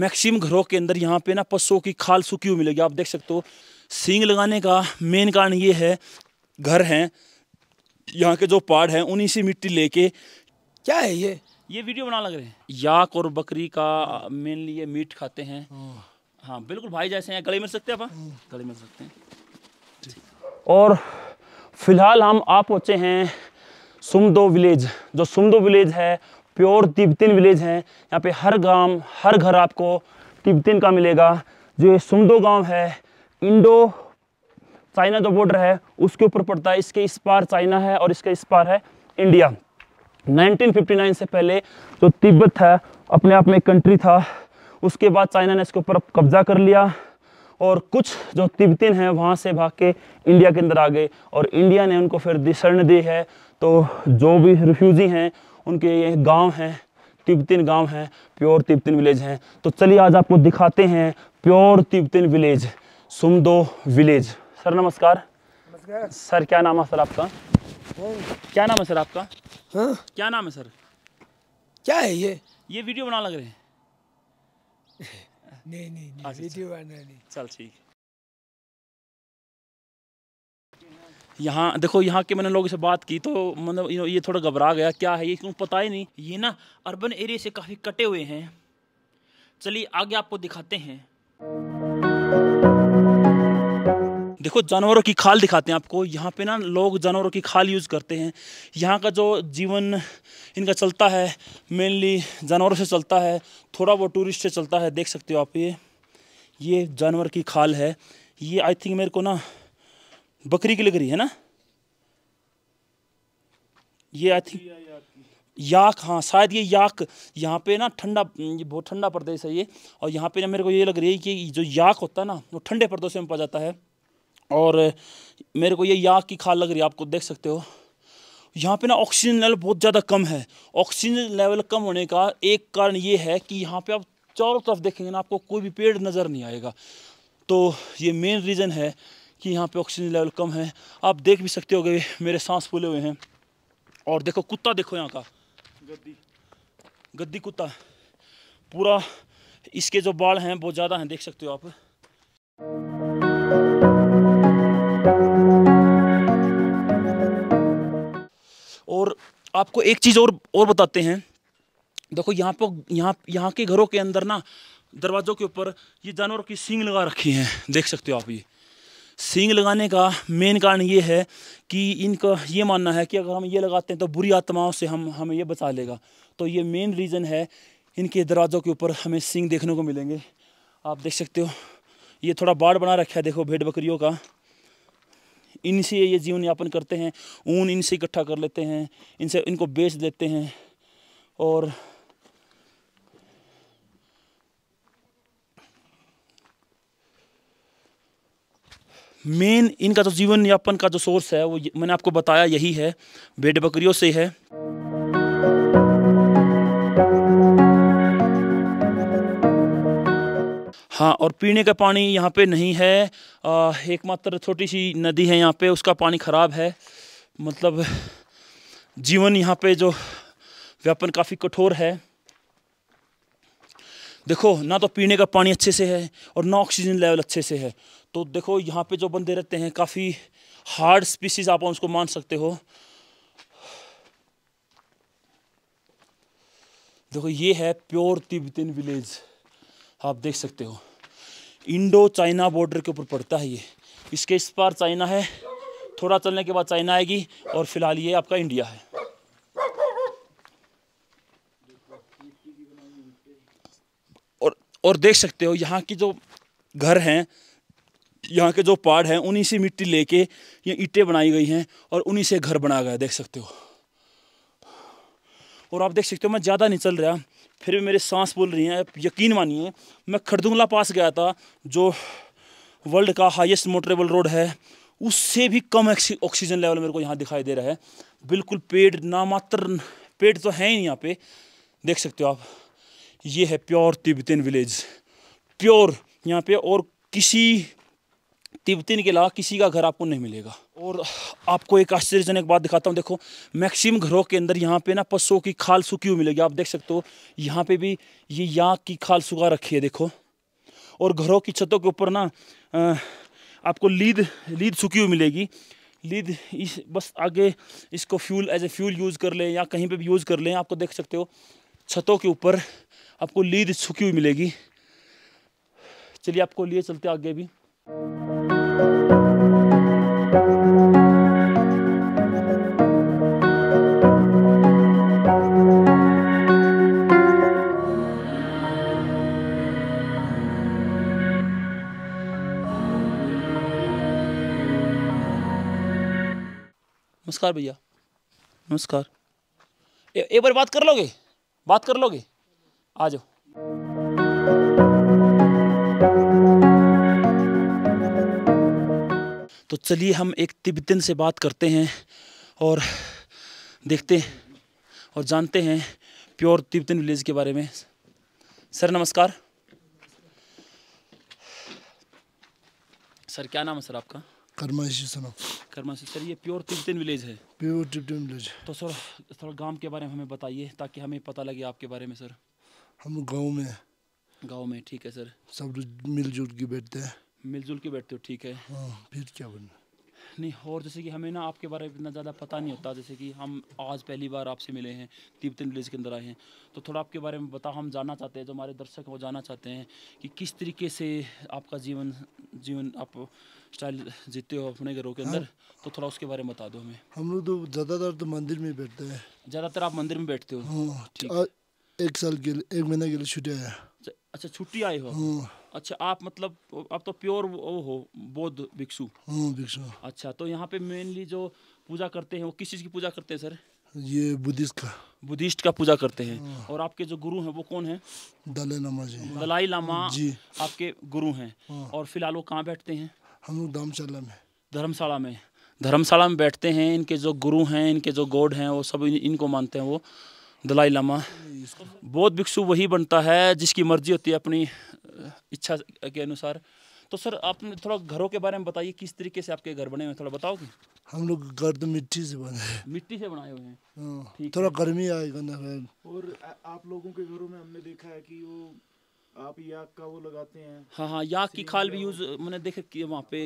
Maximum घरों के अंदर यहाँ पे ना पशुओं की खाल सूखी हुई मिलेगी आप देख सकते हो सींग लगाने का मेन कारण ये है घर हैं यहाँ के जो पहाड़ हैं उन्हीं से मिट्टी लेके क्या है ये ये वीडियो बना लग रहे हैं याक और बकरी का मेनली ये मीट खाते हैं हाँ बिल्कुल भाई जैसे हैं गले मिल सकते हैं आप गले मिल सकते हैं और फिलहाल हम आप पहुँचे हैं सुमदो विलेज जो सुमदो विलेज है प्योर तिब्बतिन विलेज है यहाँ पे हर गांव हर घर आपको तिब्बतिन का मिलेगा जो ये सुमदो गांव है इंडो चाइना जो बॉर्डर है उसके ऊपर पड़ता है इसके इस पार चाइना है और इसके इस पार है इंडिया 1959 से पहले जो तिब्बत था अपने आप में एक कंट्री था उसके बाद चाइना ने इसके ऊपर कब्जा कर लिया और कुछ जो तिब्बतिन हैं वहाँ से भाग के इंडिया के अंदर आ गए और इंडिया ने उनको फिर शरण दी है तो जो भी रिफ्यूजी हैं उनके ये गांव हैं तिब्बतिन गांव हैं प्योर तिब्बतिन विलेज हैं तो चलिए आज आपको दिखाते हैं pure Tibetan village Sumdo village sir नमस्कार नमस्कार सर क्या नाम है सर आपका क्या नाम है सर आपका हाँ? क्या नाम है सर क्या है ये ये वीडियो बना लग रहे हैं नहीं नहीं, नहीं अच्छा, अच्छा। वीडियो बना नहीं चल ठीक है यहाँ देखो यहाँ के मैंने लोगों से बात की तो मतलब ये थोड़ा घबरा गया क्या है ये क्यों पता ही नहीं ये ना अर्बन एरिया से काफ़ी कटे हुए हैं चलिए आगे आपको दिखाते हैं देखो जानवरों की खाल दिखाते हैं आपको यहाँ पे ना लोग जानवरों की खाल यूज़ करते हैं यहाँ का जो जीवन इनका चलता है मेनली जानवरों से चलता है थोड़ा वो टूरिस्ट से चलता है देख सकते हो आप ये ये जानवर की खाल है ये आई थिंक मेरे को ना बकरी की लग रही है ना ये आई थिंक याक हाँ शायद ये याक यहाँ पे ना ठंडा ये बहुत ठंडा प्रदेश है ये और यहाँ पे ना मेरे को ये लग रही है कि जो याक होता है ना वो ठंडे प्रदेश में पा जाता है और मेरे को ये याक की खाल लग रही है आपको देख सकते हो यहाँ पे ना ऑक्सीजन लेवल बहुत ज़्यादा कम है ऑक्सीजन लेवल कम होने का एक कारण ये है कि यहाँ पे आप चारों तरफ देखेंगे ना आपको कोई भी पेड़ नज़र नहीं आएगा तो ये मेन रीज़न है कि यहाँ पे ऑक्सीजन लेवल कम है आप देख भी सकते हो मेरे सांस फूले हुए हैं और देखो कुत्ता देखो यहाँ का गद्दी गद्दी कुत्ता पूरा इसके जो बाल हैं बहुत ज़्यादा हैं देख सकते हो आप और आपको एक चीज़ और और बताते हैं देखो यहाँ पर यहाँ यहाँ के घरों के अंदर ना दरवाज़ों के ऊपर ये जानवरों की सींग लगा रखी हैं देख सकते हो आप ये सींग लगाने का मेन कारण ये है कि इनका ये मानना है कि अगर हम ये लगाते हैं तो बुरी आत्माओं से हम हमें ये बचा लेगा तो ये मेन रीज़न है इनके दरवाज़ों के ऊपर हमें सींग देखने को मिलेंगे आप देख सकते हो ये थोड़ा बाढ़ बना रखा है देखो भेड़ बकरियों का इनसे ये जीवन यापन करते हैं ऊन इनसे इकट्ठा कर लेते हैं इनसे इनको बेच देते हैं और मेन इनका जो तो जीवन यापन का जो सोर्स है वो मैंने आपको बताया यही है बेट बकरियों से है हाँ और पीने का पानी यहाँ पे नहीं है एकमात्र छोटी सी नदी है यहाँ पे उसका पानी ख़राब है मतलब जीवन यहाँ पे जो व्यापन काफ़ी कठोर है देखो ना तो पीने का पानी अच्छे से है और ना ऑक्सीजन लेवल अच्छे से है तो देखो यहाँ पे जो बंदे रहते हैं काफ़ी हार्ड स्पीसीज आप उसको मान सकते हो देखो ये है प्योर तिब्बतन विलेज आप देख सकते हो इंडो चाइना बॉर्डर के ऊपर पड़ता है ये इसके इस पार चाइना है थोड़ा चलने के बाद चाइना आएगी और फिलहाल ये आपका इंडिया है और देख सकते हो यहाँ की जो घर हैं यहाँ के जो पहाड़ हैं उन्हीं से मिट्टी लेके ये ईंटें बनाई गई हैं और उन्हीं से घर बना गया देख सकते हो और आप देख सकते हो मैं ज़्यादा नहीं चल रहा फिर भी मेरे सांस बोल रही हैं आप यकीन मानिए मैं खरदुंगला पास गया था जो वर्ल्ड का हाईएस्ट मोटरेबल रोड है उससे भी कम ऑक्सीजन लेवल मेरे को यहाँ दिखाई दे रहा है बिल्कुल पेड़ नामात्र पेड़ तो है ही नहीं यहाँ पे देख सकते हो आप ये है प्योर तिब्बतन विलेज प्योर यहाँ पे और किसी तिब्बतन के अलावा किसी का घर आपको नहीं मिलेगा और आपको एक आश्चर्यजनक बात दिखाता हूँ देखो मैक्सिमम घरों के अंदर यहाँ पे ना पशुओं की खाल सूखी हुई मिलेगी आप देख सकते हो यहाँ पे भी ये यहाँ की खाल सुखा रखी है देखो और घरों की छतों के ऊपर ना आपको लीद लीद सूखी हुई मिलेगी लीद इस बस आगे इसको fuel as a fuel use कर लें या कहीं पे भी यूज़ कर लें आपको देख सकते हो छतों के ऊपर आपको लीद सूखी हुई मिलेगी चलिए आपको लिए चलते आगे भी नमस्कार भैया नमस्कार एक बार बात कर लोगे बात कर लोगे आ जाओ तो चलिए हम एक तिब्बतन से बात करते हैं और देखते हैं और जानते हैं प्योर तिब्बतन विलेज के बारे में सर नमस्कार सर क्या नाम है सर आपका कर्माशी सना कर्माशी सर ये प्योर तिब्बतन विलेज है प्योर तिब्बतन विलेज तो सर थोड़ा गांव के बारे में हमें बताइए ताकि हमें पता लगे आपके बारे में सर हम गांव में गांव में ठीक है सर सब मिलजुल के बैठते हैं मिलजुल के बैठते हो ठीक है आ, हाँ, फिर क्या बनना नहीं और जैसे कि हमें ना आपके बारे में इतना ज़्यादा पता नहीं होता जैसे कि हम आज पहली बार आपसे मिले हैं तिब्बतन विलेज के अंदर आए हैं तो थोड़ा आपके बारे में बताओ हम जानना चाहते हैं जो हमारे दर्शक वो जानना चाहते हैं कि किस तरीके से आपका जीवन जीवन आप स्टाइल जीते हो अपने घरों के अंदर हाँ। तो थोड़ा उसके बारे में बता दो हमें हम लोग तो ज़्यादातर तो मंदिर में बैठते हैं ज़्यादातर आप मंदिर में बैठते हो हाँ, एक साल के लिए एक महीने के लिए छुट्टी आया अच्छा, अच्छा छुट्टी आई हो हाँ। अच्छा आप मतलब आप तो प्योर वो हो बौद्ध भिक्षु हाँ, भिक्षु अच्छा तो यहाँ पे मेनली जो पूजा करते हैं वो किस चीज़ की पूजा करते हैं सर ये बुद्धिस्ट का बुद्धिस्ट का पूजा करते हैं हाँ। और आपके जो गुरु हैं वो कौन है दलाई लामा जी दलाई लामा जी आपके गुरु हैं और फिलहाल वो कहाँ बैठते हैं हम लोग धर्मशाला में धर्मशाला में धर्मशाला में बैठते हैं इनके जो गुरु हैं इनके जो गॉड हैं वो सब इनको मानते हैं वो दलाई लामा बौद्ध भिक्षु वही बनता है जिसकी मर्जी होती है अपनी इच्छा के अनुसार तो सर आपने थोड़ा घरों के बारे में बताइए किस तरीके से आपके घर बने हुए थोड़ा बताओगे हम लोग घर तो मिट्टी से बने हैं मिट्टी से बनाए हुए हैं हाँ, थोड़ा गर्मी आएगा ना और आप लोगों के घरों में हमने देखा है कि वो आप याक का वो लगाते हैं हाँ हाँ याक की खाल भी यूज मैंने देखा कि वहाँ पे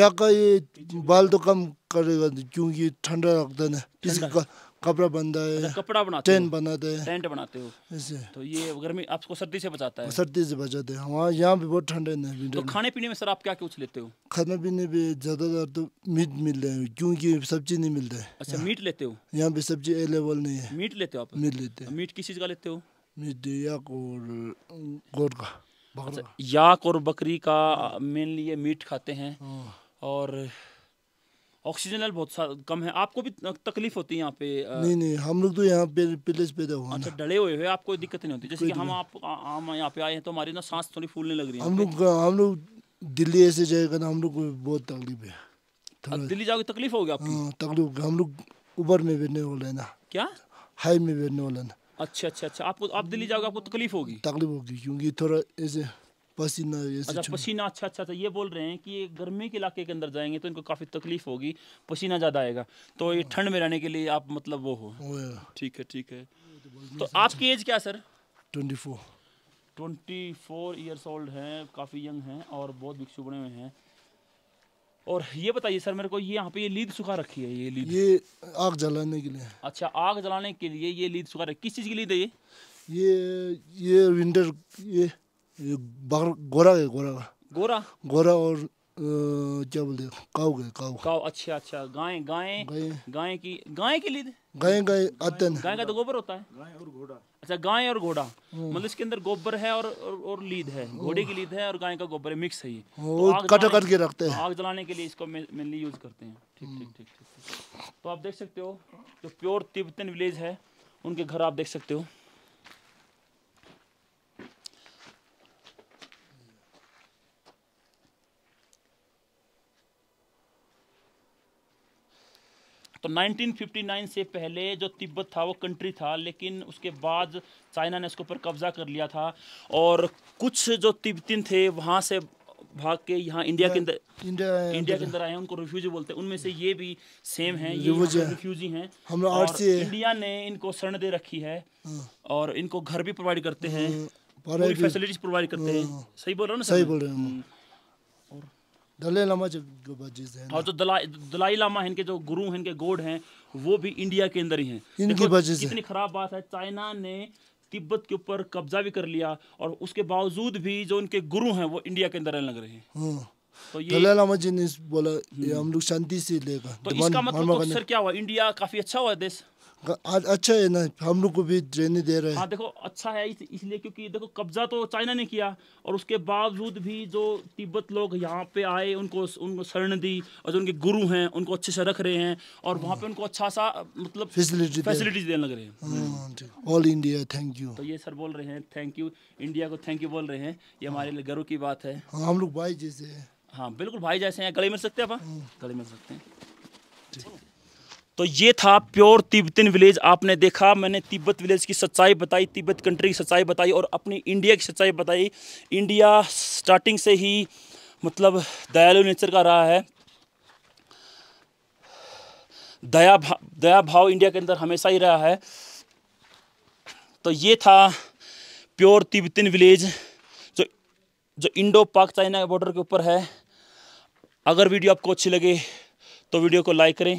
याक का ये बाल तो कम करेगा क्योंकि ठंडा लगता है ना कपड़ा बनता है अच्छा, कपड़ा बनाते टेंट बनाते हैं टेंट बनाते हो इसे तो ये गर्मी आपको सर्दी से बचाता है सर्दी से बचाते हैं वहाँ यहाँ भी बहुत ठंडे नहीं तो खाने पीने में सर आप क्या कुछ लेते हो खाने पीने में ज़्यादातर तो मीट मिलते हैं क्योंकि सब्जी नहीं मिलता है अच्छा मीट लेते हो यहाँ पे सब्जी अवेलेबल नहीं है मीट लेते हो आप मीट लेते हैं मीट किस चीज़ का लेते हो मीट याक और गोट का अच्छा, याक और बकरी का मेनली ये मीट खाते हैं हाँ। और ऑक्सीजन लेवल बहुत कम है आपको भी तकलीफ होती है यहाँ पे नहीं नहीं हम लोग तो यहाँ पे पिलेज पे हुआ अच्छा डले हुए हैं अच्छा, आपको दिक्कत नहीं होती जैसे कि हम आप हम यहाँ पे आए हैं तो हमारी ना सांस थोड़ी फूलने लग रही है हम लोग हम लोग दिल्ली ऐसे जाएगा ना हम लोग को बहुत तकलीफ है दिल्ली जाओगे तकलीफ होगी आपको हाँ, तकलीफ हम लोग ऊबर में बैठने वाले ना क्या हाई में बैठने वाले ना अच्छा अच्छा अच्छा आपको आप दिल्ली जाओगे आपको तकलीफ होगी तकलीफ होगी क्योंकि थोड़ा ऐसे पसीना अच्छा पसीना अच्छा अच्छा अच्छा ये बोल रहे हैं कि ये गर्मी के इलाके के अंदर जाएंगे तो इनको काफ़ी तकलीफ होगी पसीना ज़्यादा आएगा तो ये हाँ। ठंड में रहने के लिए आप मतलब वो हो ठीक है ठीक है तो, तो आपकी एज क्या sir twenty four twenty four years old हैं काफ़ी यंग हैं और बहुत भिक्षु बने हुए हैं और ये बताइए सर मेरे को ये यहाँ पे ये लीद सुखा रखी है ये लीद ये आग जलाने के लिए अच्छा आग जलाने के लिए ये लीद सुखा रखी किस चीज़ की लीद है ये ये ये विंटर ये गोरा है गोरा गोरा गोरा और क्या बोलते हैं काऊ गए काऊ काऊ अच्छा अच्छा गाय गाय गाय की गाय के लिए गाय गाय आते हैं गाय का तो गोबर होता है गाय और घोड़ा अच्छा गाय और घोड़ा मतलब इसके अंदर गोबर है और और, और लीद है घोड़े की लीद है और गाय का गोबर है मिक्स है ये तो कट के रखते हैं आग जलाने के लिए इसको मेनली यूज करते हैं ठीक ठीक ठीक ठीक तो आप देख सकते हो जो प्योर तिब्बतन विलेज है उनके घर आप देख सकते हो तो 1959 से पहले जो तिब्बत था वो कंट्री था लेकिन उसके बाद चाइना ने उसके ऊपर कब्जा कर लिया था और कुछ जो तिब्बतीन थे वहाँ से भाग के यहाँ इंडिया के अंदर इंडिया इंडिया के अंदर आए हैं उनको रिफ्यूजी बोलते हैं उनमें से ये भी सेम है ये रिफ्यूजी हैं हम और इंडिया ने इनको शरण दे रखी है हाँ। और इनको घर भी प्रोवाइड करते हैं फैसिलिटीज हाँ, प्रोवाइड करते हैं हाँ। सही बोल रहे हो ना सही बोल रहे हैं दलाई लामा हाँ तो दलाई दलाई लामा इनके जो गुरु हैं इनके गोड हैं वो भी इंडिया के अंदर ही हैं इनकी वजह से कितनी खराब बात है चाइना ने तिब्बत के ऊपर कब्जा भी कर लिया और उसके बावजूद भी जो इनके गुरु हैं वो इंडिया के अंदर रहने लग रहे हैं हाँ। तो ये दलाई लामा जी ने बोला हम्म। हम लोग शांति से लेगा तो इसका मतलब तो सर क्या हुआ इंडिया काफी अच्छा हुआ देश हाँ, आज अच्छा है ना हम लोग को भी ट्रेनिंग दे रहे हैं हाँ देखो अच्छा है इस, इसलिए क्योंकि देखो कब्जा तो चाइना ने किया और उसके बावजूद भी जो तिब्बत लोग यहाँ पे आए उनको उनको शरण दी और जो उनके गुरु हैं उनको अच्छे से रख रहे हैं और वहाँ पे उनको अच्छा सा मतलब फैसिलिटी फैसिलिटीज देने लग रहे हैं ऑल इंडिया थैंक यू तो ये सर बोल रहे हैं थैंक यू इंडिया को थैंक यू बोल रहे हैं ये हाँ। हमारे लिए गर्व की बात है हाँ, हम लोग भाई जैसे हाँ बिल्कुल भाई जैसे हैं गले मिल सकते हैं आप गले मिल सकते हैं तो ये था प्योर तिब्बतन विलेज आपने देखा मैंने तिब्बत विलेज की सच्चाई बताई तिब्बत कंट्री की सच्चाई बताई और अपनी इंडिया की सच्चाई बताई इंडिया स्टार्टिंग से ही मतलब दयालु नेचर का रहा है दया भा, दया भाव इंडिया के अंदर हमेशा ही रहा है तो ये था प्योर तिब्बतन विलेज जो जो इंडो पाक चाइना के बॉर्डर के ऊपर है अगर वीडियो आपको अच्छी लगे तो वीडियो को लाइक करें